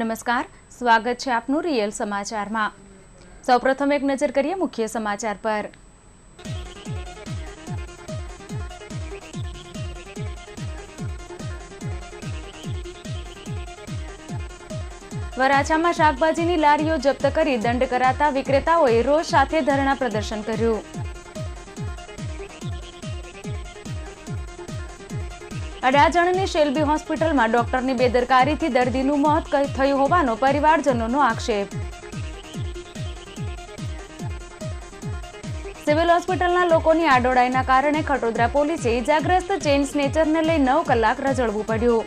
નમસ્કાર સ્વાગત છે આપનું રિયલ સમાચારમાં સૌપ્રથમ એક નજર કરીએ મુખ્ય સમાચાર પર વરાછામાં શાકભાજીની લારીઓ જપ્ત કરી દંડ કરાતા વિક્રેતાઓએ રોજ સાથે ધરણા પ્રદર્શન કર્યું અડાજણની શેલ્બી હોસ્પિટલમાં ડોક્ટરની બેદરકારીથી દર્દીનું મોત થયું હોવાનો પરિવારજનોનો આક્ષેપ સિવિલ હોસ્પિટલના લોકોની આડોડાઈના કારણે ખટોદરા પોલીસે ઇજાગ્રસ્ત ચેઇન નેચરને લઈ નવ કલાક રજળવું પડ્યું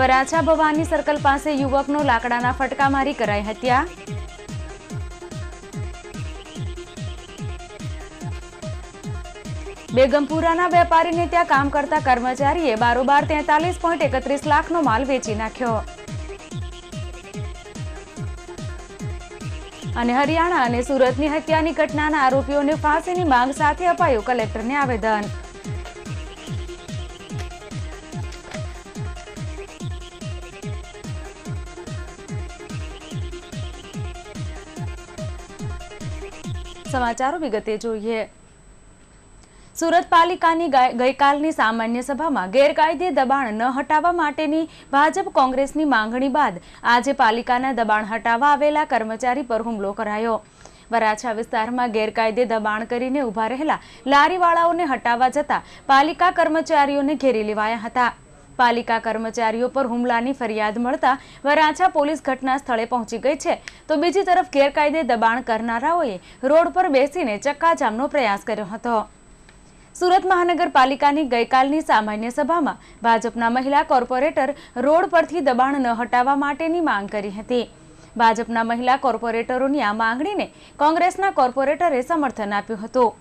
વરાછા ભવાની સર્કલ પાસે યુવકનો લાકડાના ફટકા મારી કરાઈ હત્યા બેગમપુરાના વેપારીને ત્યાં કામ કરતા કર્મચારીએ બારોબાર તેતાલીસ પોઈન્ટ એકત્રીસ લાખનો માલ વેચી નાખ્યો અને હરિયાણા અને સુરતની હત્યાની ઘટનાના આરોપીઓને ફાંસીની માંગ સાથે અપાયું કલેક્ટરને આવેદન સમાચારો વિગતે જોઈએ સુરત પાલિકાની ગઈકાલની સામાન્ય સભામાં ગેરકાયદે દબાણ ન હટાવવા માટેની ભાજપ કોંગ્રેસની માંગણી બાદ આજે પાલિકાના દબાણ હટાવવા આવેલા કર્મચારી પર હુમલો કરાયો વરાછા વિસ્તારમાં ગેરકાયદે દબાણ કરીને ઊભા રહેલા લારીવાળાઓને હટાવવા જતા પાલિકા કર્મચારીઓને ઘેરી લેવાયા હતા પાલિકા કર્મચારીઓ પર હુમલાની ફરિયાદ મળતા વરાછા પોલીસ ઘટના સ્થળે પહોંચી ગઈ છે તો બીજી તરફ ગેરકાયદે દબાણ કરનારાઓએ રોડ પર બેસીને ચક્કાજામનો પ્રયાસ કર્યો હતો સુરત મહાનગરપાલિકાની ગઈકાલની સામાન્ય સભામાં ભાજપના મહિલા કોર્પોરેટર રોડ પરથી દબાણ ન હટાવવા માટેની માંગ કરી હતી ભાજપના મહિલા કોર્પોરેટરોની આ માંગણીને કોંગ્રેસના કોર્પોરેટરે સમર્થન આપ્યું હતું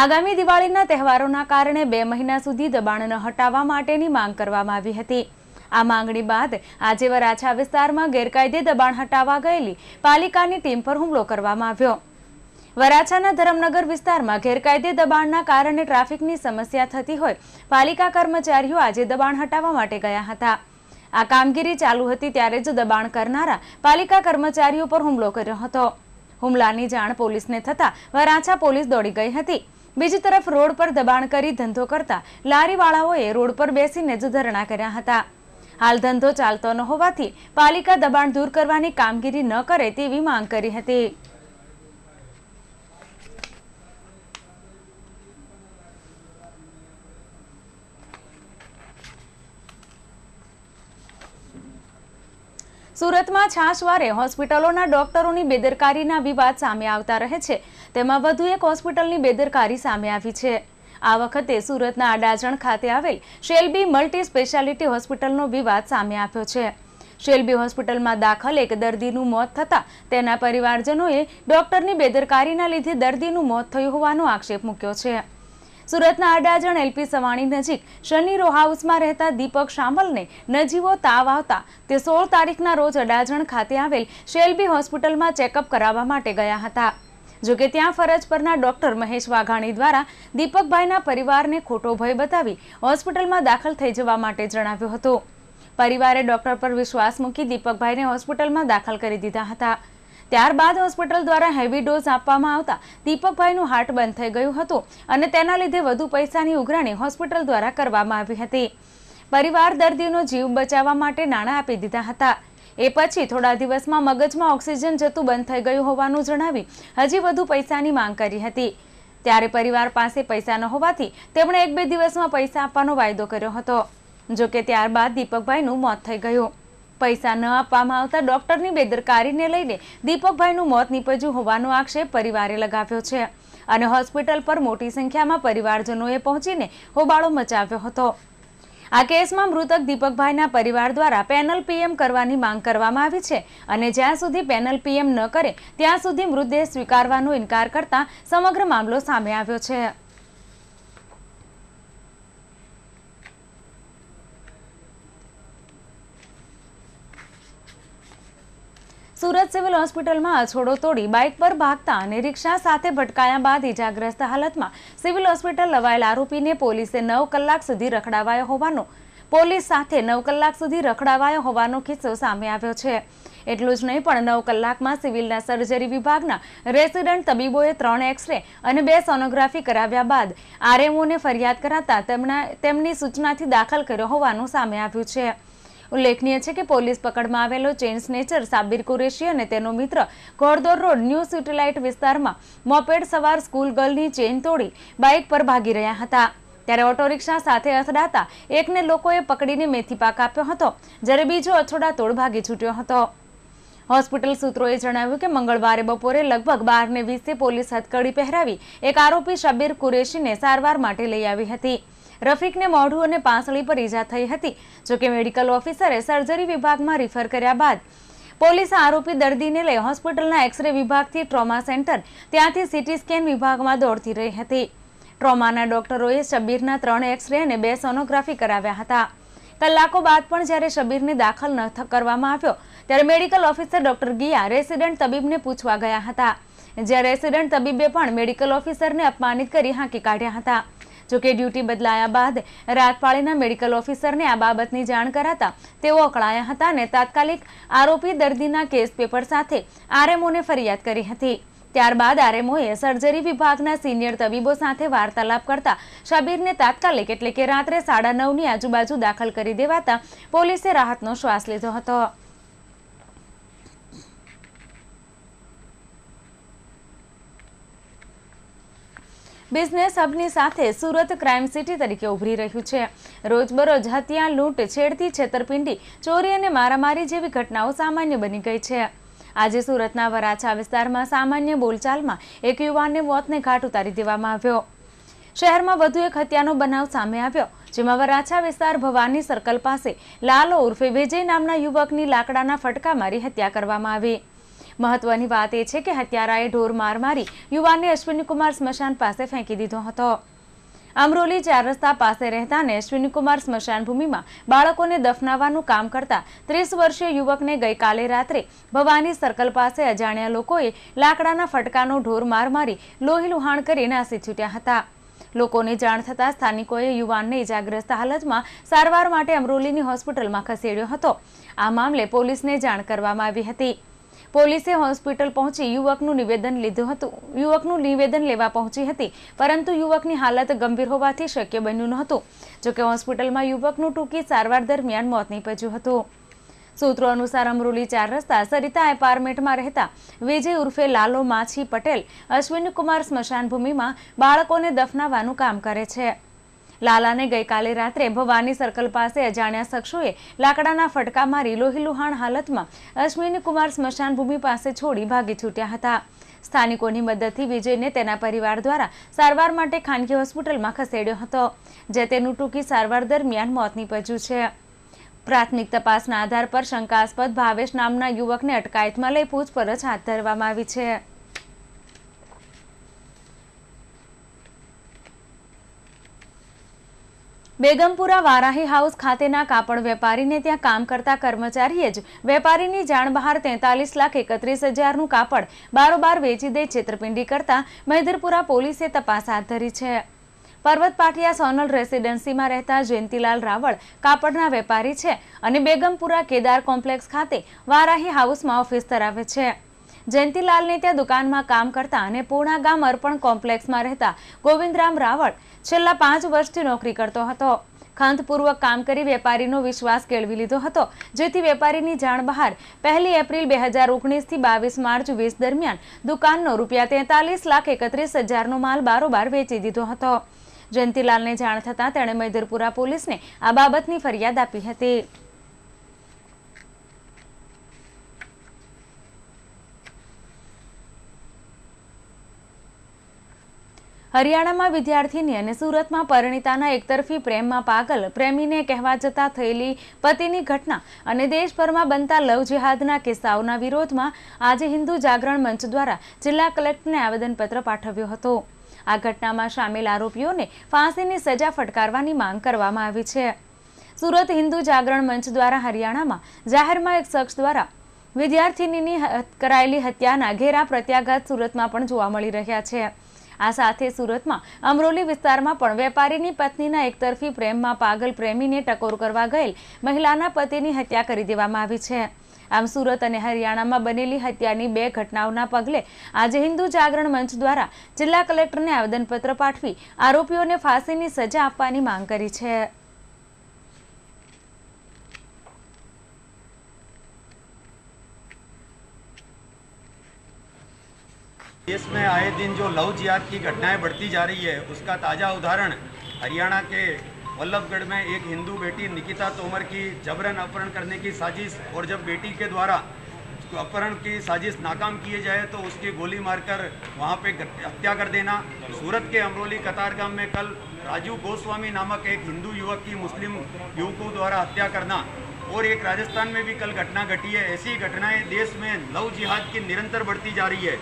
આગામી દિવાળીના તહેવારોના કારણે બે મહિના સુધી દબાણ ન હટાવવા માટેની માંગ કરવામાં આવી હતી આ માંગણી બાદ આજે વરાછા વિસ્તારમાં ગેરકાયદે દબાણ હટાવવા ગયેલી પાલિકાની ટીમ પર હુમલો કરવામાં આવ્યો વરાછાના ધરમનગર વિસ્તારમાં ગેરકાયદે દબાણના કારણે ટ્રાફિકની સમસ્યા થતી હોય પાલિકા કર્મચારીઓ આજે દબાણ હટાવવા માટે ગયા હતા આ કામગીરી ચાલુ હતી ત્યારે જ દબાણ કરનારા પાલિકા કર્મચારીઓ પર હુમલો કર્યો હતો હુમલાની જાણ પોલીસને થતાં વરાછા પોલીસ દોડી ગઈ હતી બીજી તરફ રોડ પર દબાણ કરી ધંધો કરતા લારીવાળાઓએ રોડ પર બેસીને જ ધરણા કર્યા હતા હાલ ધંધો ચાલતો ન હોવાથી પાલિકા દબાણ દૂર કરવાની કામગીરી ન કરે તેવી માંગ કરી હતી સુરતમાં છાશવારે હોસ્પિટલોના ડોક્ટરોની બેદરકારીના વિવાદ સામે આવતા રહે છે તેમાં વધુ એક હોસ્પિટલની બેદરકારી સામે આવી છે આ વખતે સુરતના અડાજણ ખાતે આવેલ શેલ્બી મલ્ટી સ્પેશિયાલિટી હોસ્પિટલનો વિવાદ સામે આવ્યો છે શેલ્બી હોસ્પિટલમાં દાખલ એક દર્દીનું મોત થતાં તેના પરિવારજનોએ ડોક્ટરની બેદરકારીના લીધે દર્દીનું મોત થયું હોવાનો આક્ષેપ મૂક્યો છે સુરતના અડાજણ એલપી સવાણી નજીક શનિ રો હાઉસમાં રહેતા દીપક શામલને નજીવો તાવ આવતા તે સોળ તારીખના રોજ અડાજણ ખાતે આવેલ શેલબી હોસ્પિટલમાં ચેકઅપ કરાવવા માટે ગયા હતા જોકે ત્યાં ફરજ પરના ડોક્ટર મહેશ વાઘાણી દ્વારા દીપકભાઈના પરિવારને ખોટો ભય બતાવી હોસ્પિટલમાં દાખલ થઈ જવા માટે જણાવ્યું હતું પરિવારે ડોક્ટર પર વિશ્વાસ મૂકી દીપકભાઈને હોસ્પિટલમાં દાખલ કરી દીધા હતા ત્યારબાદ હોસ્પિટલ દ્વારા હેવી ડોઝ આપવામાં આવતા દીપકભાઈનું હાર્ટ બંધ થઈ ગયું હતું અને તેના લીધે વધુ પૈસાની ઉઘરાણી હોસ્પિટલ દ્વારા કરવામાં આવી હતી પરિવાર દર્દીનો જીવ બચાવવા માટે નાણાં આપી દીધા હતા એ પછી થોડા દિવસમાં મગજમાં ઓક્સિજન જતું બંધ થઈ ગયું હોવાનું જણાવી હજી વધુ પૈસાની માંગ કરી હતી ત્યારે પરિવાર પાસે પૈસા ન હોવાથી તેમણે એક બે દિવસમાં પૈસા આપવાનો વાયદો કર્યો હતો જોકે ત્યારબાદ દીપકભાઈનું મોત થઈ ગયું પૈસા ન આપવામાં આવતા ડોક્ટરની બેદરકારીને લઈને દીપકભાઈનું મોત નીપજ્યું હોવાનો આક્ષેપ પરિવારે લગાવ્યો છે અને હોસ્પિટલ પર મોટી સંખ્યામાં પરિવારજનોએ પહોંચીને હોબાળો મચાવ્યો હતો આ કેસમાં મૃતક દીપકભાઈના પરિવાર દ્વારા પેનલ પીએમ કરવાની માંગ કરવામાં આવી છે અને જ્યાં સુધી પેનલ પીએમ ન કરે ત્યાં સુધી મૃતદેહ સ્વીકારવાનો ઇનકાર કરતા સમગ્ર મામલો સામે આવ્યો છે સુરત સિવિલ હોસ્પિટલમાં અછોડો તોડી બાઇક પર ભાગતા અને રિક્ષા સાથે ભટકાયા બાદ ઇજાગ્રસ્ત હાલતમાં સિવિલ હોસ્પિટલ લવાયેલ આરોપીને પોલીસે નવ કલાક સુધી રખડાવાયો હોવાનો પોલીસ સાથે નવ કલાક સુધી રખડાવાયો હોવાનો કિસ્સો સામે આવ્યો છે એટલું જ નહીં પણ નવ કલાકમાં સિવિલના સર્જરી વિભાગના રેસિડન્ટ તબીબોએ ત્રણ એક્સરે અને બે સોનોગ્રાફી કરાવ્યા બાદ આરએમઓને ફરિયાદ કરાતા તેમના તેમની સૂચનાથી દાખલ કર્યો હોવાનું સામે આવ્યું છે ઉલ્લેખનીય છે કે પોલીસ પકડમાં આવેલો ચેઇન સ્નેચર સાબિર કુરેશી અને તેનો મિત્ર ઘોડદોર રોડ ન્યૂ સિટીલાઇટ વિસ્તારમાં મોપેડ સવાર સ્કૂલ ગર્લની ચેઇન તોડી બાઇક પર ભાગી રહ્યા હતા ત્યારે ઓટો રિક્ષા સાથે અથડાતા એકને લોકોએ પકડીને મેથી પાક આપ્યો હતો જ્યારે બીજો તોડ ભાગી છૂટ્યો હતો હોસ્પિટલ સૂત્રોએ જણાવ્યું કે મંગળવારે બપોરે લગભગ બારને વીસે પોલીસ હથકડી પહેરાવી એક આરોપી શબીર કુરેશીને સારવાર માટે લઈ આવી હતી રફીકને મોઢું અને પાંસળી પર ઈજા થઈ હતી જોકે મેડિકલ ઓફિસરે સર્જરી વિભાગમાં રિફર કર્યા બાદ પોલીસે આરોપી દર્દીને લઈ હોસ્પિટલના એક્સરે વિભાગથી ટ્રોમા સેન્ટર ત્યાંથી સીટી સ્કેન વિભાગમાં દોડતી રહી હતી ટ્રોમાના ડોક્ટરોએ શબીરના ત્રણ એક્સરે અને બે સોનોગ્રાફી કરાવ્યા હતા કલાકો બાદ પણ જ્યારે શબીરને દાખલ ન કરવામાં આવ્યો ત્યારે મેડિકલ ઓફિસર ડોક્ટર ગિયા રેસિડેન્ટ તબીબને પૂછવા ગયા હતા જ્યાં રેસિડેન્ટ તબીબે પણ મેડિકલ ઓફિસરને અપમાનિત કરી હાંકી કાઢ્યા હતા જોકે ડ્યુટી બદલાયા બાદ રાતપાળીના મેડિકલ ઓફિસરને આ બાબતની જાણ કરાતા તેઓ અકળાયા હતા અને તાત્કાલિક આરોપી દર્દીના કેસ પેપર સાથે આરએમઓને ફરિયાદ કરી હતી ત્યારબાદ આરએમઓએ સર્જરી વિભાગના સિનિયર તબીબો સાથે વાર્તાલાપ કરતા શબીરને તાત્કાલિક એટલે કે રાત્રે સાડા નવની આજુબાજુ દાખલ કરી દેવાતા પોલીસે રાહતનો શ્વાસ લીધો હતો બિઝનેસ હબની સાથે સુરત ક્રાઇમ સિટી તરીકે ઉભરી રહ્યું છે રોજબરોજ હત્યા લૂંટ છેડતી છેતરપિંડી ચોરી અને મારામારી જેવી ઘટનાઓ સામાન્ય બની ગઈ છે આજે સુરતના વરાછા વિસ્તારમાં સામાન્ય બોલચાલમાં એક યુવાનને મોતને ઘાટ ઉતારી દેવામાં આવ્યો શહેરમાં વધુ એક હત્યાનો બનાવ સામે આવ્યો જેમાં વરાછા વિસ્તાર ભવાની સર્કલ પાસે લાલો ઉર્ફે વિજય નામના યુવકની લાકડાના ફટકા મારી હત્યા કરવામાં આવી મહત્વની વાત એ છે કે હત્યારાએ ઢોર માર મારી યુવાનને અશ્વિનીકુમાર સ્મશાન પાસે ફેંકી દીધો હતો અમરોલી ચાર રસ્તા પાસે રહેતાને અશ્વિનીકુમાર સ્મશાન બાળકોને દફનાવવાનું કામ કરતા ત્રીસ વર્ષીય યુવકને ગઈકાલે રાત્રે ભવાની સર્કલ પાસે અજાણ્યા લોકોએ લાકડાના ફટકાનો ઢોર માર મારી લોહી લુહાણ કરી નાસી છૂટ્યા હતા લોકોને જાણ થતાં સ્થાનિકોએ યુવાનને ઇજાગ્રસ્ત હાલતમાં સારવાર માટે અમરોલીની હોસ્પિટલમાં ખસેડ્યો હતો આ મામલે પોલીસને જાણ કરવામાં આવી હતી પોલીસે હોસ્પિટલ પહોંચી યુવકનું નિવેદન લીધું હતું યુવકનું નિવેદન લેવા પહોંચી હતી પરંતુ યુવકની હાલત ગંભીર હોવાથી શક્ય બન્યું નહોતું જોકે હોસ્પિટલમાં યુવકનું ટૂંકી સારવાર દરમિયાન મોત નીપજ્યું હતું સૂત્રો અનુસાર અમરોલી ચાર રસ્તા સરિતા એપાર્ટમેન્ટમાં રહેતા વિજય ઉર્ફે લાલો માછી પટેલ અશ્વિનકુમાર સ્મશાનભૂમિમાં બાળકોને દફનાવાનું કામ કરે છે લાલાને ગઈકાલે રાત્રે ભવાની સર્કલ પાસે અજાણ્યા શખ્સોએ લાકડાના ફટકા મારી લોહીલુહાણ હાલતમાં અશ્વિની કુમાર સ્મશાન ભૂમિ પાસે છોડી ભાગી છૂટ્યા હતા સ્થાનિકોની મદદથી વિજયને તેના પરિવાર દ્વારા સારવાર માટે ખાનગી હોસ્પિટલમાં ખસેડ્યો હતો જે તેનું ટૂંકી સારવાર દરમિયાન મોત નીપજ્યું છે પ્રાથમિક તપાસના આધાર પર શંકાસ્પદ ભાવેશ નામના યુવકને અટકાયતમાં લઈ પૂછપરછ હાથ ધરવામાં આવી છે બેગમપુરા વારાહી હાઉસ ખાતેના કાપડ વેપારીને ત્યાં કામ કરતા કર્મચારીએ જ વેપારીની જાણ બહાર તેતાલીસ લાખ એકત્રીસ હજારનું કાપડ બારોબાર વેચી દે છેતરપિંડી કરતા મૈદરપુરા પોલીસે તપાસ હાથ ધરી છે પર્વત પાટિયા સોનલ રેસિડેન્સીમાં રહેતા જયંતિલાલ રાવળ કાપડના વેપારી છે અને બેગમપુરા કેદાર કોમ્પ્લેક્સ ખાતે વારાહી હાઉસમાં ઓફિસ ધરાવે છે જયંતિલાલને ત્યાં દુકાનમાં કામ કરતા અને પૂર્ણા ગામ અર્પણ કોમ્પ્લેક્સમાં રહેતા ગોવિંદરામ રાવળ છેલ્લા પાંચ વર્ષથી નોકરી કરતો હતો ખાંતપૂર્વક કામ કરી વેપારીનો વિશ્વાસ કેળવી લીધો હતો જેથી વેપારીની જાણ બહાર પહેલી એપ્રિલ બે હજાર ઓગણીસથી બાવીસ માર્ચ વીસ દરમિયાન દુકાનનો રૂપિયા તેતાલીસ લાખ એકત્રીસ હજારનો માલ બારોબાર વેચી દીધો હતો જયંતિલાલને જાણ થતાં તેણે મૈદરપુરા પોલીસને આ બાબતની ફરિયાદ આપી હતી હરિયાણામાં વિદ્યાર્થીની અને સુરતમાં પરિણીતાના એકતરફી પ્રેમમાં પાગલ પ્રેમીને કહેવા જતા થયેલી પતિની ઘટના અને દેશભરમાં બનતા લવ જેહાદના કિસ્સાઓના વિરોધમાં આજે હિન્દુ જાગરણ મંચ દ્વારા જિલ્લા કલેક્ટરને આવેદનપત્ર પાઠવ્યો હતો આ ઘટનામાં સામેલ આરોપીઓને ફાંસીની સજા ફટકારવાની માંગ કરવામાં આવી છે સુરત હિન્દુ જાગરણ મંચ દ્વારા હરિયાણામાં જાહેરમાં એક શખ્સ દ્વારા વિદ્યાર્થીનીની કરાયેલી હત્યાના ઘેરા પ્રત્યાઘાત સુરતમાં પણ જોવા મળી રહ્યા છે આ સાથે સુરતમાં અમરોલી વિસ્તારમાં પણ વેપારીની પત્નીના એકતરફી પ્રેમમાં પાગલ પ્રેમીને ટકોર કરવા ગયેલ મહિલાના પતિની હત્યા કરી દેવામાં આવી છે આમ સુરત અને હરિયાણામાં બનેલી હત્યાની બે ઘટનાઓના પગલે આજે હિન્દુ જાગરણ મંચ દ્વારા જિલ્લા કલેક્ટરને આવેદનપત્ર પાઠવી આરોપીઓને ફાંસીની સજા આપવાની માંગ કરી છે देश में आए दिन जो लव जिहाद की घटनाएं बढ़ती जा रही है उसका ताज़ा उदाहरण हरियाणा के वल्लभगढ़ में एक हिंदू बेटी निकिता तोमर की जबरन अपहरण करने की साजिश और जब बेटी के द्वारा अपहरण की साजिश नाकाम किए जाए तो उसकी गोली मारकर वहाँ पे हत्या कर देना सूरत के अमरोली कतारगाम में कल राजू गोस्वामी नामक एक हिंदू युवक की मुस्लिम युवकों द्वारा हत्या करना और एक राजस्थान में भी कल घटना घटी है ऐसी घटनाएं देश में लव जिहाद की निरंतर बढ़ती जा रही है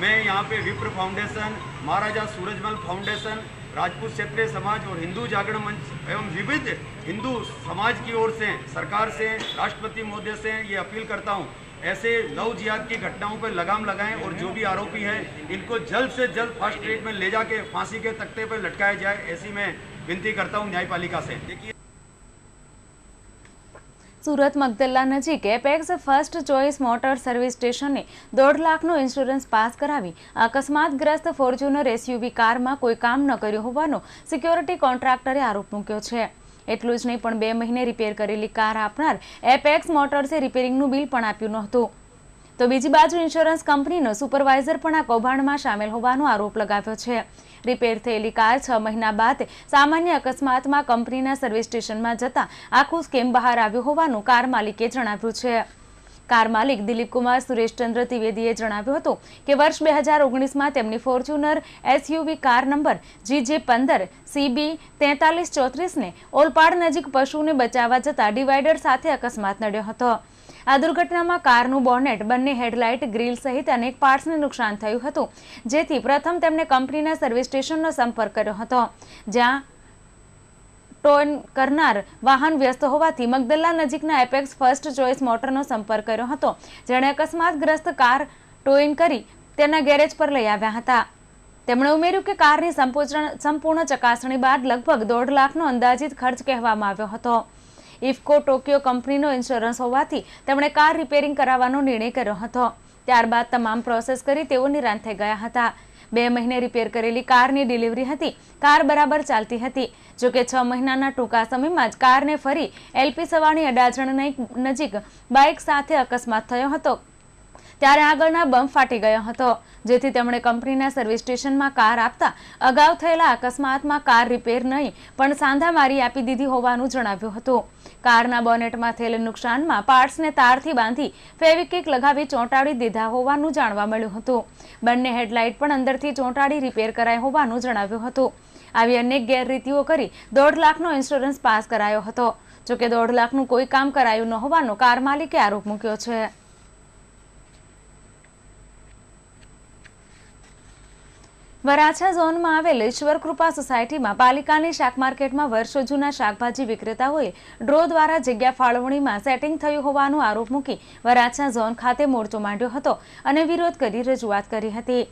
मैं यहाँ पे विप्र फाउंडेशन महाराजा सूरजमल फाउंडेशन राजपूत क्षेत्रीय समाज और हिंदू जागरण मंच एवं विविध हिंदू समाज की ओर से सरकार से राष्ट्रपति महोदय से ये अपील करता हूँ ऐसे लव जिहाद की घटनाओं पर लगाम लगाएं और जो भी आरोपी हैं इनको जल्द से जल्द फर्स्ट ट्रेड में ले जाके फांसी के तख्ते पर लटकाया जाए ऐसी मैं विनती करता हूँ न्यायपालिका से देखिए સુરત મગદલ્લા નજીક Apex First Choice motor service સ્ટેશને દોઢ લાખનો ઇન્સ્યોરન્સ પાસ કરાવી અકસ્માતગ્રસ્ત ફોર્ચ્યુનર એસયુવી કારમાં કોઈ કામ ન કર્યું હોવાનો સિક્યોરિટી કોન્ટ્રાક્ટરે આરોપ મૂક્યો છે એટલું જ નહીં પણ બે મહિને રિપેર કરેલી કાર આપનાર એપેક્સ મોટર્સે રિપેરિંગનું બિલ પણ આપ્યું નહોતું તો બીજી બાજુ ઇન્સ્યોરન્સ કંપનીનો સુપરવાઇઝર પણ આ કૌભાંડમાં સામેલ હોવાનો આરોપ લગાવ્યો છે રિપેર થયેલી કાર છ મહિના બાદ સામાન્ય અકસ્માતમાં કંપનીના સર્વિસ સ્ટેશનમાં જતા આખું સ્કેમ બહાર આવ્યું હોવાનું કાર માલિકે જણાવ્યું છે કાર માલિક દિલીપકુમાર સુરેશચંદ્ર ત્રિવેદીએ જણાવ્યું હતું કે વર્ષ બે હજાર ઓગણીસમાં તેમની Fortuner SUV car number GJ પંદર સીબી તેતાલીસ ચોત્રીસને ઓલપાડ નજીક પશુને બચાવવા જતા ડિવાઈડર સાથે અકસ્માત નડ્યો હતો આ દુર્ઘટનામાં કારનું બોનેટ બંને હેડલાઇટ ગ્રીલ સહિત અનેક પાર્ટ્સને નુકસાન થયું હતું જેથી પ્રથમ તેમણે કંપનીના સર્વિસ સ્ટેશનનો સંપર્ક કર્યો હતો જ્યાં ટોન કરનાર વાહન વ્યસ્ત હોવાથી મગદલ્લા નજીકના એપેક્સ ફર્સ્ટ ચોઇસ મોટરનો સંપર્ક કર્યો હતો જેણે અકસ્માતગ્રસ્ત કાર ટોઇન કરી તેના ગેરેજ પર લઈ આવ્યા હતા તેમણે ઉમેર્યું કે કારની સંપૂર્ણ ચકાસણી બાદ લગભગ દોઢ લાખનો અંદાજિત ખર્ચ કહેવામાં આવ્યો હતો ઇફકો ટોક્યો કંપનીનો ઇન્સ્યોરન્સ હોવાથી તેમણે કાર રિપેરિંગ કરાવવાનો નિર્ણય કર્યો હતો ત્યારબાદ તમામ પ્રોસેસ કરી તેઓ નિરાંત થઈ ગયા હતા બે મહિને રિપેર કરેલી કારની ડિલિવરી હતી કાર બરાબર ચાલતી હતી જો કે છ મહિનાના ટૂંકા સમયમાં જ કારને ફરી એલપી સવાણી અડાજણ નજીક બાઇક સાથે અકસ્માત થયો હતો ત્યારે આગળના બમ્પ ફાટી ગયો હતો જેથી તેમણે કંપનીના સર્વિસ સ્ટેશનમાં કાર આપતા અગાઉ થયેલા અકસ્માતમાં કાર રિપેર નહીં પણ સાંધા મારી આપી દીધી હોવાનું જણાવ્યું હતું કારના બોનેટમાં થયેલ નુકસાનમાં પાર્ટસને તારથી બાંધી ફેવિકિક લગાવી ચોંટાડી દીધા હોવાનું જાણવા મળ્યું હતું બંને હેડલાઇટ પણ અંદરથી ચોંટાડી રિપેર કરાઈ હોવાનું જણાવ્યું હતું આવી અનેક ગેરરીતિઓ કરી દોઢ લાખનો ઇન્સ્યોરન્સ પાસ કરાયો હતો જોકે દોઢ લાખનું કોઈ કામ કરાયું ન હોવાનો કાર માલિકે આરોપ મૂક્યો છે વરાછા ઝોનમાં આવેલ ઈશ્વરકૃપા સોસાયટીમાં પાલિકાની શાક માર્કેટમાં વર્ષો જૂના શાકભાજી વિક્રેતાઓએ ડ્રો દ્વારા જગ્યા ફાળવણીમાં સેટિંગ થયું હોવાનો આરોપ મૂકી વરાછા ઝોન ખાતે મોરચો માંડ્યો હતો અને વિરોધ કરી રજૂઆત કરી હતી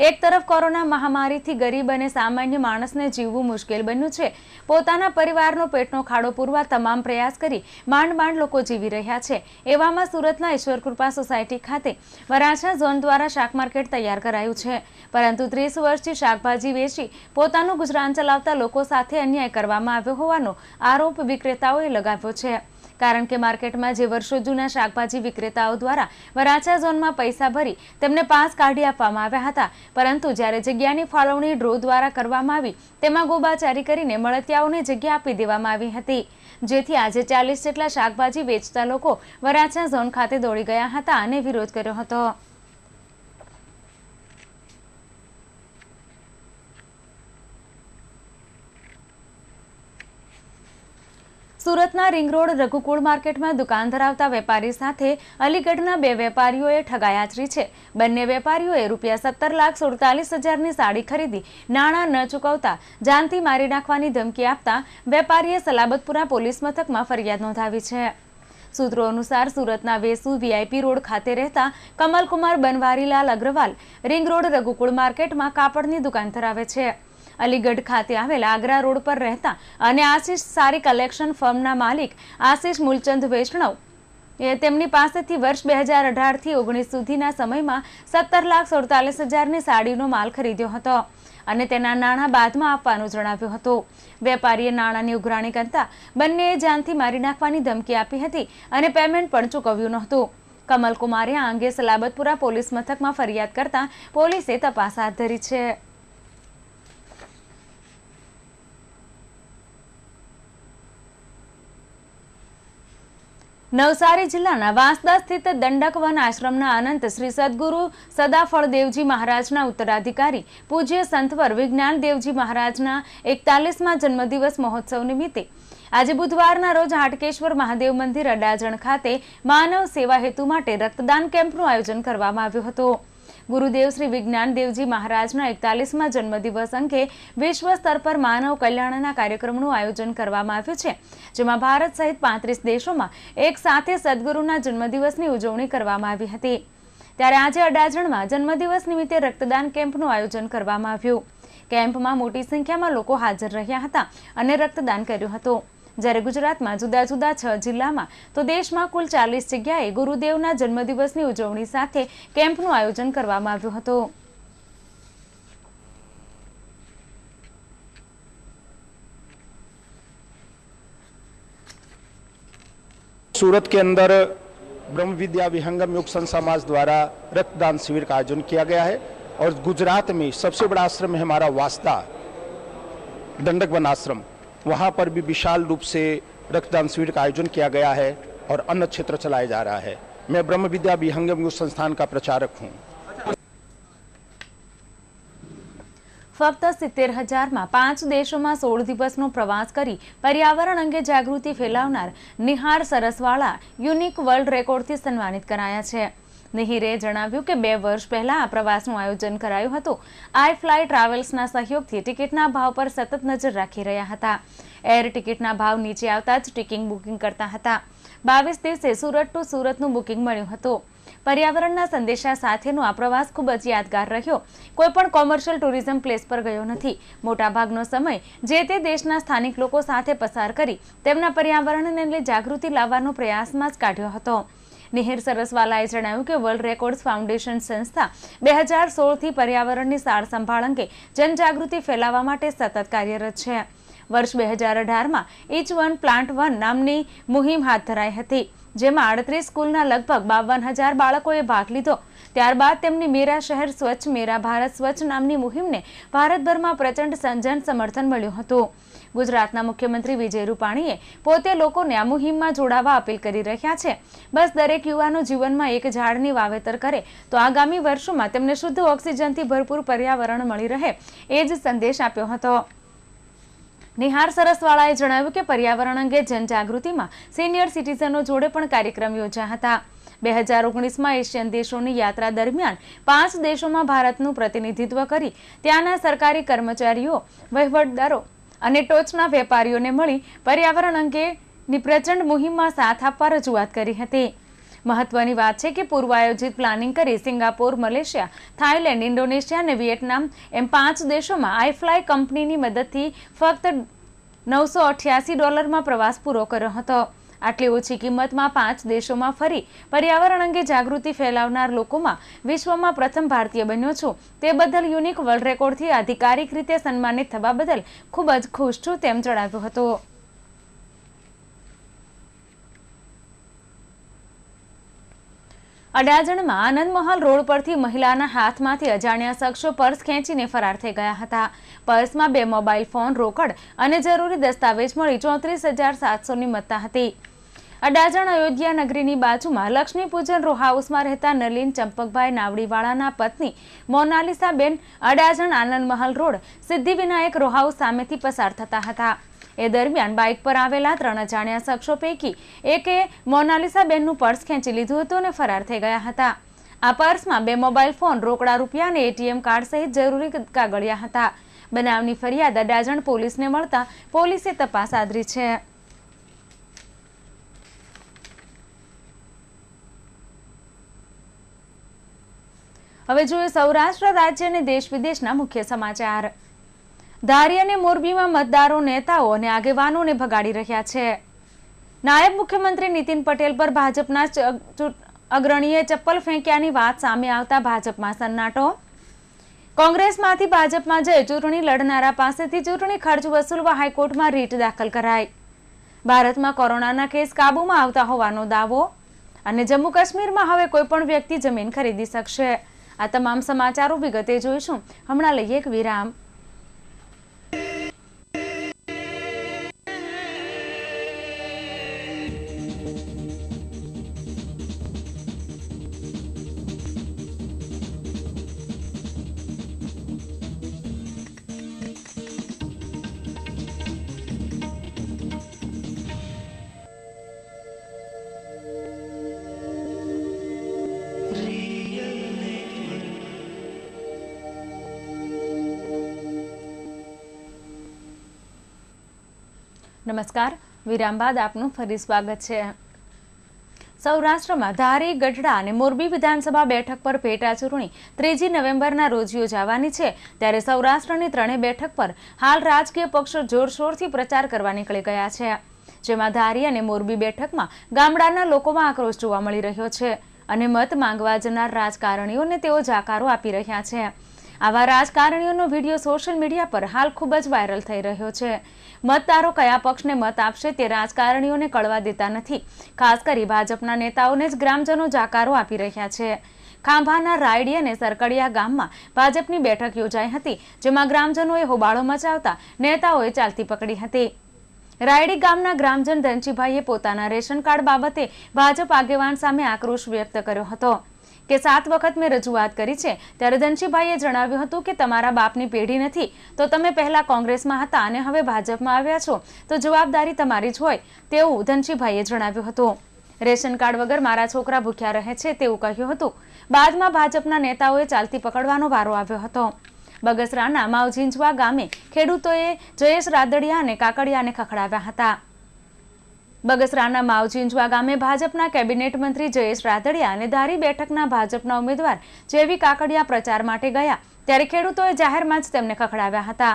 એક તરફ કોરોના મહામારીથી ગરીબ અને સામાન્ય માણસને જીવવું મુશ્કેલ બન્યું છે પોતાના પરિવારનો પેટનો ખાડો પૂરવા તમામ પ્રયાસ કરી માંડ માંડ લોકો જીવી રહ્યા છે એવામાં સુરતના ઈશ્વરકૃપા સોસાયટી ખાતે વરાછા ઝોન દ્વારા શાક માર્કેટ તૈયાર કરાયું છે પરંતુ ત્રીસ વર્ષથી શાકભાજી વેચી પોતાનું ગુજરાન ચલાવતા લોકો સાથે અન્યાય કરવામાં આવ્યો હોવાનો આરોપ વિક્રેતાઓએ લગાવ્યો છે કારણ કે માર્કેટમાં જે વર્ષો જૂના શાકભાજી વિક્રેતાઓ દ્વારા વરાછા ઝોનમાં પૈસા ભરી તેમને પાસ કાઢી આપવામાં આવ્યા હતા પરંતુ જ્યારે જગ્યાની ફાળવણી ડ્રો દ્વારા કરવામાં આવી તેમાં ગોબાચારી કરીને મળતિયાઓને જગ્યા આપી દેવામાં આવી હતી જેથી આજે ચાલીસ જેટલા શાકભાજી વેચતા લોકો વરાછા ઝોન ખાતે દોડી ગયા હતા અને વિરોધ કર્યો હતો સુરતના રિંગરોડ રઘુકુળ માર્કેટમાં દુકાન ધરાવતા વેપારી સાથે અલીગઢના બે વેપારીઓએ ઠગાયાચરી છે બંને વેપારીઓએ રૂપિયા સત્તર લાખ સુડતાલીસ હજારની સાડી ખરીદી નાણાં ન ચૂકવતા જાનથી મારી નાખવાની ધમકી આપતા વેપારીએ સલાબતપુરા પોલીસ મથકમાં ફરિયાદ નોંધાવી છે સૂત્રો અનુસાર સુરતના વેસુ વીઆઈપી રોડ ખાતે રહેતા કમલકુમાર બનવારીલાલ અગ્રવાલ રિંગ રોડ રઘુકુળ માર્કેટમાં કાપડની દુકાન ધરાવે છે અલીગઢ ખાતે આવેલા આગ્રા રોડ પર રહેતા અને આશીષ સારી કલેક્શન ફર્મના માલિક આશીષ મૂલચંદ વૈષ્ણવ તેમની પાસેથી વર્ષ બે હજાર અઢારથી ઓગણીસ સુધીના સમયમાં સત્તર લાખ સુડતાલીસ હજારની સાડીનો માલ ખરીદ્યો હતો અને તેના નાણાં બાદમાં આપવાનું જણાવ્યું હતું વેપારીએ નાણાંની ઉઘરાણી કરતા બંનેએ જાનથી મારી નાખવાની ધમકી આપી હતી અને પેમેન્ટ પણ ચૂકવ્યું નહોતું કમલકુમારે આ અંગે સલાબતપુરા પોલીસ મથકમાં ફરિયાદ કરતા પોલીસે તપાસ હાથ ધરી છે નવસારી જિલ્લાના વાંસદા સ્થિત દંડક વન આશ્રમના અનંત શ્રી સદગુરુ સદાફળદેવજી મહારાજના ઉત્તરાધિકારી પૂજ્ય સંતવર વિજ્ઞાન દેવજી મહારાજના એકતાલીસમાં જન્મદિવસ મહોત્સવ નિમિત્તે આજે બુધવારના રોજ હાટકેશ્વર મહાદેવ મંદિર અડાજણ ખાતે માનવ સેવા હેતુ માટે રક્તદાન કેમ્પનું આયોજન કરવામાં આવ્યું હતું ગુરુદેવ શ્રી વિજ્ઞાનદેવજી મહારાજના એકતાલીસમા જન્મદિવસ અંકે વિશ્વ સ્તર પર માનવ કલ્યાણના કાર્યક્રમનું આયોજન કરવામાં આવ્યું છે જેમાં ભારત સહિત પાંત્રીસ દેશોમાં એક સાથે સદગુરુના જન્મદિવસની ઉજવણી કરવામાં આવી હતી ત્યારે આજે અડાજણમાં જન્મદિવસ નિમિત્તે રક્તદાન કેમ્પનું આયોજન કરવામાં આવ્યું કેમ્પમાં મોટી સંખ્યામાં લોકો હાજર રહ્યા હતા અને રક્તદાન કર્યું હતું જ્યારે ગુજરાતમાં જુદા જુદા છ જિલ્લામાં તો દેશમાં કુલ ચાલીસ જગ્યાએ ગુરુદેવના જન્મદિવસની ઉજવણી સાથે કેમ્પનું આયોજન કરવામાં આવ્યું હતું सूरत के अंदर ब्रह्म विद्या विहंगम योग संघ समाज द्वारा रक्तदान शिविर का आयोजन किया गया है और गुजरात में सबसे बड़ा आश्रम है हमारा वास्ता दंडकवन आश्रम वहाँ पर भी विशाल रूप से रक्तदान शिविर का आयोजन किया गया है और अन्य क्षेत्र चलाया जा रहा है मैं ब्रह्म विद्या विहंगम संस्थान का प्रचारक हूँ फक्त सित्तेर हजार में पांच देशों में सोल दिवस प्रवास कर पर्यावरण अंगे जागृति फैलावना Nihar Saraswala unique world record से सम्मानित कराया है નિહિરે જણાવ્યું કે બે વર્ષ પહેલા આ પ્રવાસનું આયોજન કરાયું હતું આઈ ફ્લાય ટ્રાવેલ્સના સહયોગથી ટિકિટના ભાવ પર સતત નજર રાખી રહ્યા હતા એર ટિકિટના ભાવ નીચે આવતા જ ટિકિંગ બુકિંગ કરતા હતા બાવીસ દિવસે સુરત ટુ સુરતનું બુકિંગ મળ્યું હતું પર્યાવરણના સંદેશા સાથેનો આ પ્રવાસ ખૂબ જ યાદગાર રહ્યો કોઈ પણ કોમર્શિયલ ટુરિઝમ પ્લેસ પર ગયો નથી મોટાભાગનો સમય જે તે દેશના સ્થાનિક લોકો સાથે પસાર કરી તેમના પર્યાવરણને લઈ જાગૃતિ લાવવાનો પ્રયાસમાં જ કાઢ્યો હતો નિહિર સરસવાલાએ જણાવ્યું કે વર્લ્ડ રેકોર્ડ્સ ફાઉન્ડેશન સંસ્થા બે હજાર સોળથી પર્યાવરણની સારસંભાળ અંગે જનજાગૃતિ ફેલાવવા માટે સતત કાર્યરત છે વર્ષ બે હજાર અઢારમાં ઇચ વન પ્લાન્ટ વન નામની મુહિમ હાથ ધરાઈ હતી જેમાં આડત્રીસ સ્કૂલના લગભગ બાવન હજાર બાળકોએ ભાગ લીધો ત્યારબાદ તેમની મેરા શહેર સ્વચ્છ મેરા ભારત સ્વચ્છ નામની મુહિમને ભારતભરમાં પ્રચંડ સંજન સમર્થન મળ્યું હતું ગુજરાતના મુખ્યમંત્રી વિજય રૂપાણીએ પોતે લોકોને આ મુહિમમાં જોડાવા અપીલ કરી રહ્યા છે બસ દરેક યુવાનો જીવનમાં એક ઝાડની વાવેતર કરે તો આગામી વર્ષોમાં તેમને શુદ્ધ ઓક્સિજનથી ભરપૂર પર્યાવરણ મળી રહે એ જ સંદેશ આપ્યો હતો નિહાર સરસવાળાએ જણાવ્યું કે પર્યાવરણ અંગે જનજાગૃતિમાં સિનિયર સિટીઝનો જોડે પણ કાર્યક્રમ યોજ્યા હતા બે હજાર ઓગણીસમાં એશિયન દેશોની યાત્રા દરમિયાન પાંચ દેશોમાં ભારતનું પ્રતિનિધિત્વ કરી ત્યાંના સરકારી કર્મચારીઓ વહીવટદારો અને ટોચના વેપારીઓને મળી પર્યાવરણ અંગેની પ્રચંડ મુહિમમાં સાથ આપવા રજૂઆત કરી હતી મહત્વની વાત છે કે પૂર્વાયોજિત પ્લાનિંગ કરી સિંગાપોર મલેશિયા થાઇલેન્ડ ઇન્ડોનેશિયા અને વિયેટનામ એમ પાંચ દેશોમાં આઈફ્લાય કંપનીની મદદથી ફક્ત નવસો અઠ્યાસી ડોલરમાં પ્રવાસ પૂરો કર્યો હતો આટલી ઓછી કિંમતમાં પાંચ દેશોમાં ફરી પર્યાવરણ અંગે જાગૃતિ ફેલાવનાર લોકોમાં વિશ્વમાં પ્રથમ ભારતીય બન્યો છું તે બદલ યુનિક વર્લ્ડ રેકોર્ડથી આધિકારિક રીતે સન્માનિત થવા બદલ ખૂબ જ ખુશ છું તેમ જણાવ્યું હતું અડાજણમાં આનંદ મહાલ રોડ પરથી મહિલાના હાથમાંથી અજાણ્યા શખ્સો પર્સ ખેંચીને ફરાર થઈ ગયા હતા પર્સમાં બે મોબાઈલ ફોન રોકડ અને જરૂરી દસ્તાવેજ મળી ચોત્રીસ હજાર સાતસોની મત્તા હતી અડાજણ અયોધ્યા નગરીની બાજુમાં લક્ષ્મી પૂજન રો હાઉસમાં રહેતા નલીન ચંપકભાઈ નાવડીવાળાના પત્ની Monalisaben Adajan Anand Mahal road Siddhivinayak row house સામેથી પસાર થતા હતા એ દરમિયાન બાઇક પર આવેલા ત્રણ અજાણ્યા શખ્સો પૈકી એકે મોનાલિસાબેનનું પર્સ ખેંચી લીધું હતું અને ફરાર થઈ ગયા હતા આ પર્સમાં બે મોબાઈલ ફોન રોકડા રૂપિયા અને એટીએમ કાર્ડ સહિત જરૂરી કાગળિયા હતા બનાવની ફરિયાદ અડાજણ પોલીસને મળતા પોલીસે તપાસ આદરી છે હવે જોઈએ સૌરાષ્ટ્ર રાજ્ય અને દેશ વિદેશના મુખ્ય સમાચાર ધારી અને મોરબીમાં મતદારો નેતાઓ અને આગેવાનોને ભગાડી રહ્યા છે નાયબ મુખ્યમંત્રી નીતિન પટેલ પર ભાજપના અગ્રણીએ ચપ્પલ ફેંક્યાની વાત સામે આવતા ભાજપમાં સન્નાટો કોંગ્રેસમાંથી ભાજપમાં જઈ ચૂંટણી લડનારા પાસેથી ચૂંટણી ખર્ચ વસૂલવા હાઈકોર્ટમાં રીટ દાખલ કરાઈ ભારતમાં કોરોનાના કેસ કાબુમાં આવતા હોવાનો દાવો અને જમ્મુ કાશ્મીરમાં હવે કોઈપણ વ્યક્તિ જમીન ખરીદી શકશે આ તમામ સમાચારો વિગતે જોઈશું હમણાં લઈએ એક વિરામ નમસ્કાર વિરામ બાદ આપનું ફરી સ્વાગત છે સૌરાષ્ટ્રમાં ધારી ગઢડા અને મોરબી વિધાનસભા બેઠક પર પેટા ચૂંટણી ત્રીજી નવેમ્બરના રોજ યોજાવાની છે ત્યારે સૌરાષ્ટ્રની ત્રણેય બેઠક પર હાલ રાજકીય પક્ષો જોરશોરથી પ્રચાર કરવા નીકળી ગયા છે જેમાં ધારી અને મોરબી બેઠકમાં ગામડાના લોકોમાં આક્રોશ જોવા મળી રહ્યો છે અને મત માંગવા જનાર રાજકારણીઓને તેઓ જાકારો આપી રહ્યા છે આવા રાજકારણીઓનો વિડીયો સોશિયલ મીડિયા પર હાલ ખૂબ જ વાયરલ થઈ રહ્યો છે મતદારો કયા પક્ષને મત આપશે તે રાજકારણીઓને કળવા દેતા નથી ખાસ કરી ભાજપના નેતાઓને જ ગ્રામજનો જાકારો આપી રહ્યા છે ખાંભાના રાયડી અને સરકડિયા ગામમાં ભાજપની બેઠક યોજાઈ હતી જેમાં ગ્રામજનોએ હોબાળો મચાવતા નેતાઓએ ચાલતી પકડી હતી રાયડી ગામના ગ્રામજન ધનજીભાઈએ પોતાના રેશન કાર્ડ બાબતે ભાજપ આગેવાન સામે આક્રોશ વ્યક્ત કર્યો હતો કે સાત વખત મેં રજૂઆત કરી છે ત્યારે ધનજીભાઈએ જણાવ્યું હતું કે તમારા બાપની પેઢી નથી તો તમે પહેલાં કોંગ્રેસમાં હતા અને હવે ભાજપમાં આવ્યા છો તો જવાબદારી તમારી જ હોય તેવું ધનજીભાઈએ જણાવ્યું હતું રેશન કાર્ડ વગર મારા છોકરા ભૂખ્યા રહે છે તેવું કહ્યું હતું બાદમાં ભાજપના નેતાઓએ ચાલતી પકડવાનો વારો આવ્યો હતો બગસરાના માવજીંજવા ગામે ખેડૂતોએ જયેશ રાદડિયા અને કાકડિયાને ખખડાવ્યા હતા બગસરાના માવજીંજવા ગામે ભાજપના કેબિનેટ મંત્રી જયેશ રાદડિયા અને ધારી બેઠકના ભાજપના ઉમેદવાર જેવી કાકડિયા પ્રચાર માટે ગયા ત્યારે ખેડૂતોએ જાહેરમાં જ તેમને ખખડાવ્યા હતા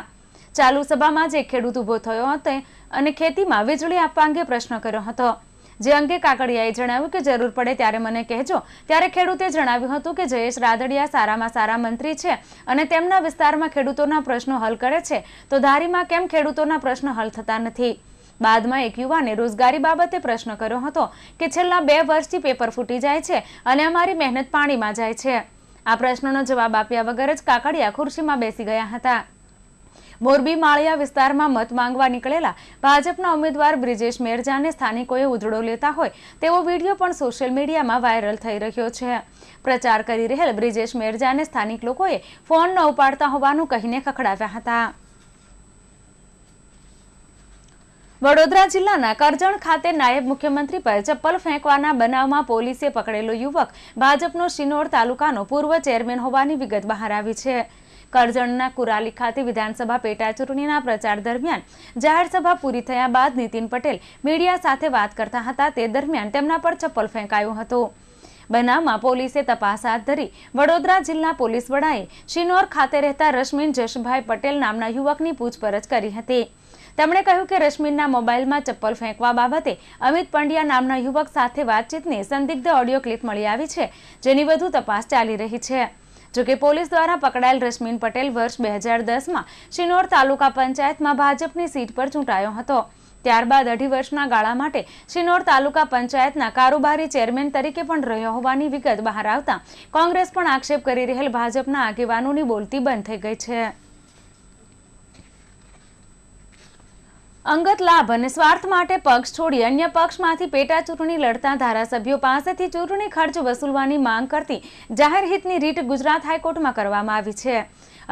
ચાલુ સભામાં જ એક ખેડૂત ઊભો થયો હતો અને ખેતીમાં વીજળી આપવા અંગે પ્રશ્ન કર્યો હતો જે અંગે કાકડિયાએ જણાવ્યું કે જરૂર પડે ત્યારે મને કહેજો ત્યારે ખેડૂતે જણાવ્યું હતું કે જયેશ રાદડિયા સારામાં સારા મંત્રી છે અને તેમના વિસ્તારમાં ખેડૂતોના પ્રશ્નો હલ કરે છે તો ધારીમાં કેમ ખેડૂતોના પ્રશ્નો હલ થતા નથી બાદમાં એક યુવાને રોજગારી બાબતે પ્રશ્ન કર્યો હતો કે છેલ્લા બે વર્ષથી પેપર ફૂટી જાય છે અને અમારી મહેનત પાણીમાં જાય છે આ પ્રશ્નનો જવાબ આપ્યા વગર જ કાકડિયા ખુરશીમાં બેસી ગયા હતા મોરબી માળિયા વિસ્તારમાં મત માંગવા નીકળેલા ભાજપના ઉમેદવાર બ્રિજેશ મેરજાને સ્થાનિકોએ ઉજળો લેતા હોય તેવો વિડીયો પણ સોશિયલ મીડિયામાં વાયરલ થઈ રહ્યો છે પ્રચાર કરી રહેલ બ્રિજેશ મેરજાને સ્થાનિક લોકોએ ફોન ન ઉપાડતા હોવાનું કહીને ખખડાવ્યા હતા વડોદરા જિલ્લાના કરજણ ખાતે નાયબ મુખ્યમંત્રી પર ચપ્પલ ફેંકવાના બનાવમાં પોલીસે પકડેલો યુવક ભાજપનો શિનોર તાલુકાનો પૂર્વ ચેરમેન હોવાની વિગત બહાર આવી છે કરજણના કુરાલી ખાતે વિધાનસભા પેટાચૂંટણીના પ્રચાર દરમિયાન જાહેરસભા પૂરી થયા બાદ નીતિન પટેલ મીડિયા સાથે વાત કરતા હતા તે દરમિયાન તેમના પર ચપ્પલ ફેંકાયું હતું બનાવમાં પોલીસે તપાસ હાથ ધરી વડોદરા જિલ્લા પોલીસ વડાએ શિનોર ખાતે રહેતા રશ્મિન જશભાઈ પટેલ નામના યુવકની પૂછપરછ કરી હતી તેમણે કહ્યું કે રશ્મિનના મોબાઈલમાં ચપ્પલ ફેંકવા બાબતે અમિત પંડ્યા નામના યુવક સાથે વાતચીતની સંદિગ્ધ ઓડિયો ક્લિપ મળી આવી છે જેની વધુ તપાસ ચાલી રહી છે જોકે પોલીસ દ્વારા પકડાયેલ રશ્મિન પટેલ વર્ષ બે હજાર દસમાં શિનોર તાલુકા પંચાયતમાં ભાજપની સીટ પર ચૂંટાયો હતો ત્યારબાદ અઢી વર્ષના ગાળા માટે શિનોર તાલુકા પંચાયતના કારોબારી ચેરમેન તરીકે પણ રહ્યો હોવાની વિગત બહાર આવતા કોંગ્રેસ પણ આક્ષેપ કરી રહેલ ભાજપના આગેવાનોની બોલતી બંધ થઈ ગઈ છે અંગત લાભ અને સ્વાર્થ માટે પક્ષ છોડી અન્ય પક્ષમાંથી પેટા ચૂંટણી લડતા ધારાસભ્યો પાસેથી ચૂંટણી ખર્ચ વસૂલવાની માંગ કરતી જાહેર હિતની રીટ ગુજરાત હાઈકોર્ટમાં કરવામાં આવી છે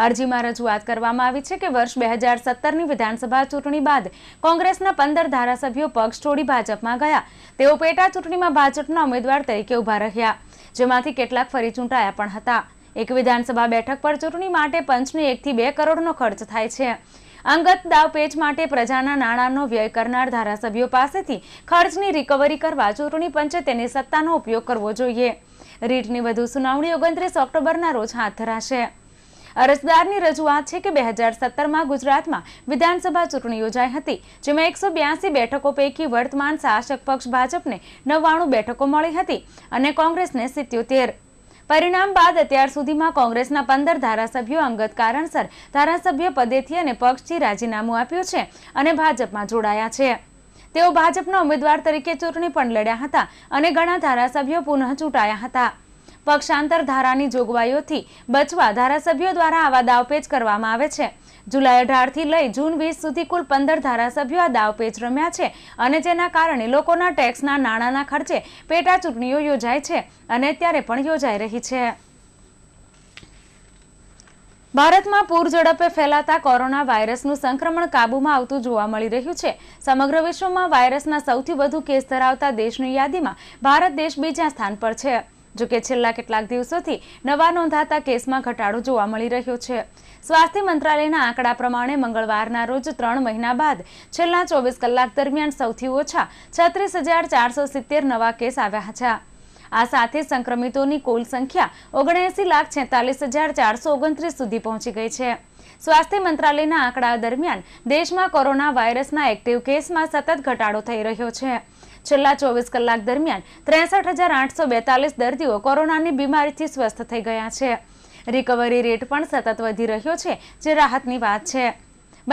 અરજીમાં રજૂઆત કરવામાં આવી છે કે વર્ષ બે હજાર સત્તરની વિધાનસભા ચૂંટણી બાદ કોંગ્રેસના પંદર ધારાસભ્યો પક્ષ છોડી ભાજપમાં ગયા તેઓ પેટા ચૂંટણીમાં ભાજપના ઉમેદવાર તરીકે ઉભા રહ્યા જેમાંથી કેટલાક ફરી ચૂંટાયા પણ હતા એક વિધાનસભા બેઠક પર ચૂંટણી માટે પંચને એકથી બે કરોડનો ખર્ચ થાય છે અંગત દાવપેચ માટે પ્રજાના નાણાંનો વ્યય કરનાર ધારાસભ્યો પાસેથી ખર્ચની રિકવરી કરવા ચૂંટણી પંચે તેની સત્તાનો ઉપયોગ કરવો જોઈએ રીટની વધુ સુનાવણી ઓગણત્રીસ ઓક્ટોબરના રોજ હાથ ધરાશે અરજદારની રજૂઆત છે કે બે હજાર સત્તરમાં ગુજરાતમાં વિધાનસભા ચૂંટણી યોજાઈ હતી જેમાં એકસો બ્યાસી બેઠકો પૈકી વર્તમાન શાસક પક્ષ ભાજપને નવ્વાણું બેઠકો મળી હતી અને કોંગ્રેસને સિત્યોતેર પરિણામ બાદ અત્યાર સુધીમાં કોંગ્રેસના પંદર ધારાસભ્યો અંગત કારણસર ધારાસભ્ય પદેથી અને પક્ષથી રાજીનામું આપ્યું છે અને ભાજપમાં જોડાયા છે તેઓ ભાજપના ઉમેદવાર તરીકે ચૂંટણી પણ લડ્યા હતા અને ઘણા ધારાસભ્યો પુનઃ ચૂંટાયા હતા પક્ષાંતર ધારાની જોગવાઈઓથી બચવા ધારાસભ્યો દ્વારા આવા દાવપેચ કરવામાં આવે છે જુલાઈ અઢારથી લઈ જૂન વીસ સુધી કુલ પંદર ધારાસભ્યો આ દાવપેચ રમ્યા છે અને જેના કારણે લોકોના ટેક્સના નાણાંના ખર્ચે પેટા ચૂંટણીઓ યોજાય છે અને અત્યારે પણ યોજાઈ રહી છે ભારતમાં પૂર ઝડપે ફેલાતા કોરોના વાયરસનું સંક્રમણ કાબૂમાં આવતું જોવા મળી રહ્યું છે સમગ્ર વિશ્વમાં વાયરસના સૌથી વધુ કેસ ધરાવતા દેશની યાદીમાં ભારત દેશ બીજા સ્થાન પર છે જોકે છેલ્લા કેટલાક દિવસોથી નવા નોંધાતા કેસમાં ઘટાડો જોવા મળી રહ્યો છે સ્વાસ્થ્ય મંત્રાલયના આંકડા પ્રમાણે મંગળવારના રોજ ત્રણ મહિના બાદ છેલ્લા ચોવીસ કલાક દરમિયાન સૌથી ઓછા છત્રીસ હજાર ચારસો સિત્તેર નવા કેસ આવ્યા છે આ સાથે સંક્રમિતોની કુલ સંખ્યા ઓગણએસી લાખ છેતાલીસ હજાર ચારસો ઓગણત્રીસ સુધી પહોંચી ગઈ છે સ્વાસ્થ્ય મંત્રાલયના આંકડા દરમિયાન દેશમાં કોરોના વાયરસના એક્ટિવ કેસમાં સતત ઘટાડો થઈ રહ્યો છે છેલ્લા ચોવીસ કલાક દરમિયાન ત્રેસઠ હજાર આઠસો બેતાલીસ દર્દીઓ કોરોનાની બીમારીથી સ્વસ્થ થઈ ગયા છે રિકવરી રેટ પણ સતત વધી રહ્યો છે જે રાહતની વાત છે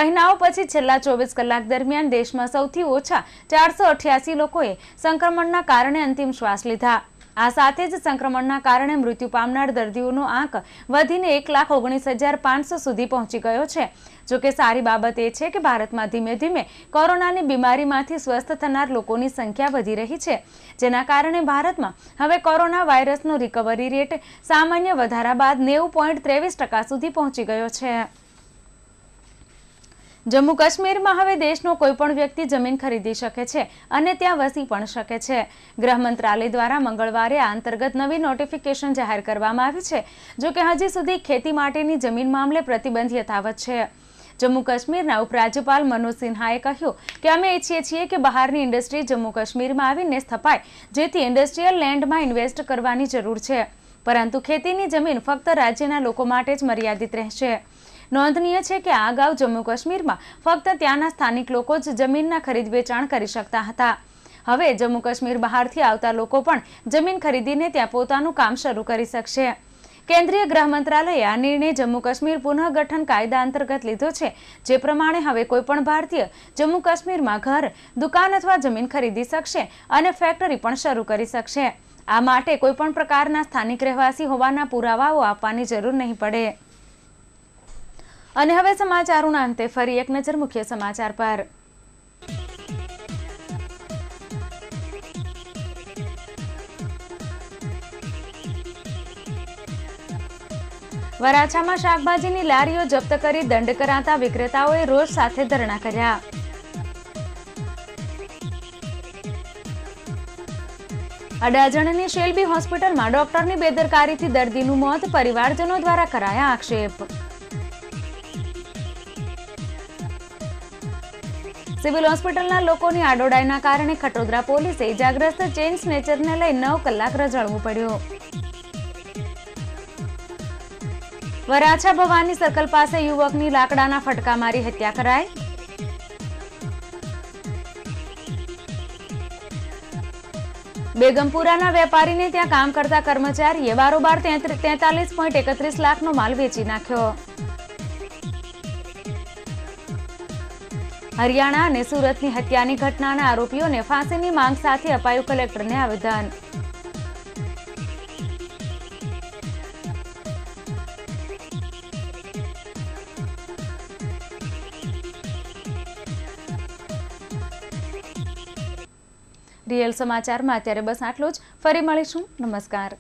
મહિનાઓ પછી છેલ્લા ચોવીસ કલાક દરમિયાન દેશમાં સૌથી ઓછા ચારસો અઠ્યાસી લોકોએ સંક્રમણના કારણે અંતિમ શ્વાસ લીધા આ સાથે જ સંક્રમણના કારણે મૃત્યુ પામનાર દર્દીઓનો આંક વધીને એક લાખ ઓગણીસ હજાર પાંચસો સુધી પહોંચી ગયો છે જોકે સારી બાબત એ છે કે ભારતમાં ધીમે ધીમે કોરોનાની બીમારીમાંથી સ્વસ્થ થનાર લોકોની સંખ્યા વધી રહી છે જેના કારણે ભારતમાં હવે કોરોના વાયરસનો રિકવરી રેટ સામાન્ય વધારા બાદ નેવું પોઈન્ટ ત્રેવીસ ટકા સુધી પહોંચી ગયો છે જમ્મુ કાશ્મીરમાં હવે દેશનો કોઈપણ વ્યક્તિ જમીન ખરીદી શકે છે અને ત્યાં વસી પણ શકે છે ગૃહ મંત્રાલય દ્વારા મંગળવારે આ અંતર્ગત નવી નોટિફિકેશન જાહેર કરવામાં આવી છે જો કે હજી સુધી ખેતી માટેની જમીન મામલે પ્રતિબંધ યથાવત છે જમ્મુ કાશ્મીરના ઉપરાજ્યપાલ મનોજ સિન્હાએ કહ્યું કે અમે ઇચ્છીએ છીએ કે બહારની ઇન્ડસ્ટ્રી જમ્મુ કાશ્મીરમાં આવીને સ્થપાય જેથી ઇન્ડસ્ટ્રીયલ લેન્ડમાં ઇન્વેસ્ટ કરવાની જરૂર છે પરંતુ ખેતીની જમીન ફક્ત રાજ્યના લોકો માટે જ મર્યાદિત રહેશે નોંધનીય છે કે આ અગાઉ જમ્મુ કાશ્મીરમાં ફક્ત ત્યાંના સ્થાનિક લોકો જ જમીનના ખરીદ વેચાણ કરી શકતા હતા હવે જમ્મુ કાશ્મીર બહારથી આવતા લોકો પણ જમીન ખરીદીને ત્યાં પોતાનું કામ શરૂ કરી શકશે કેન્દ્રીય ગૃહ મંત્રાલયે આ નિર્ણય જમ્મુ કાશ્મીર પુનઃગઠન કાયદા અંતર્ગત લીધો છે જે પ્રમાણે હવે કોઈપણ ભારતીય જમ્મુ કાશ્મીરમાં ઘર દુકાન અથવા જમીન ખરીદી શકશે અને ફેક્ટરી પણ શરૂ કરી શકશે આ માટે કોઈપણ પ્રકારના સ્થાનિક રહેવાસી હોવાના પુરાવાઓ આપવાની જરૂર નહીં પડે અને હવે સમાચારોના અંતે ફરી એક નજર મુખ્ય સમાચાર પર વરાછામાં શાકભાજીની લારીઓ જપ્ત કરી દંડ કરાતા વિક્રેતાઓએ રોજ સાથે ધરણા કર્યા અડાજણની શેલ્બી હોસ્પિટલમાં ડોક્ટરની બેદરકારીથી દર્દીનું મોત પરિવારજનો દ્વારા કરાયા આક્ષેપ સિવિલ હોસ્પિટલના લોકોની આડોડાઈના કારણે ખટોદરા પોલીસે ઇજાગ્રસ્ત ચેઇન સ્નેચરને લઈ નવ કલાક રજાડવું પડ્યું વરાછા ભવાની સર્કલ પાસે યુવકની લાકડાના ફટકા મારી હત્યા કરાઈ બેગમપુરાના વેપારીને ત્યાં કામ કરતા કર્મચારીએ બારોબાર તેતાલીસ પોઈન્ટ એકત્રીસ લાખનો માલ વેચી નાખ્યો હરિયાણા અને સુરતની હત્યાની ઘટનાના આરોપીઓને ફાંસીની માંગ સાથે અપાયું કલેક્ટરને આવેદન રિયલ સમાચારમાં અત્યારે બસ આટલું જ ફરી મળીશું નમસ્કાર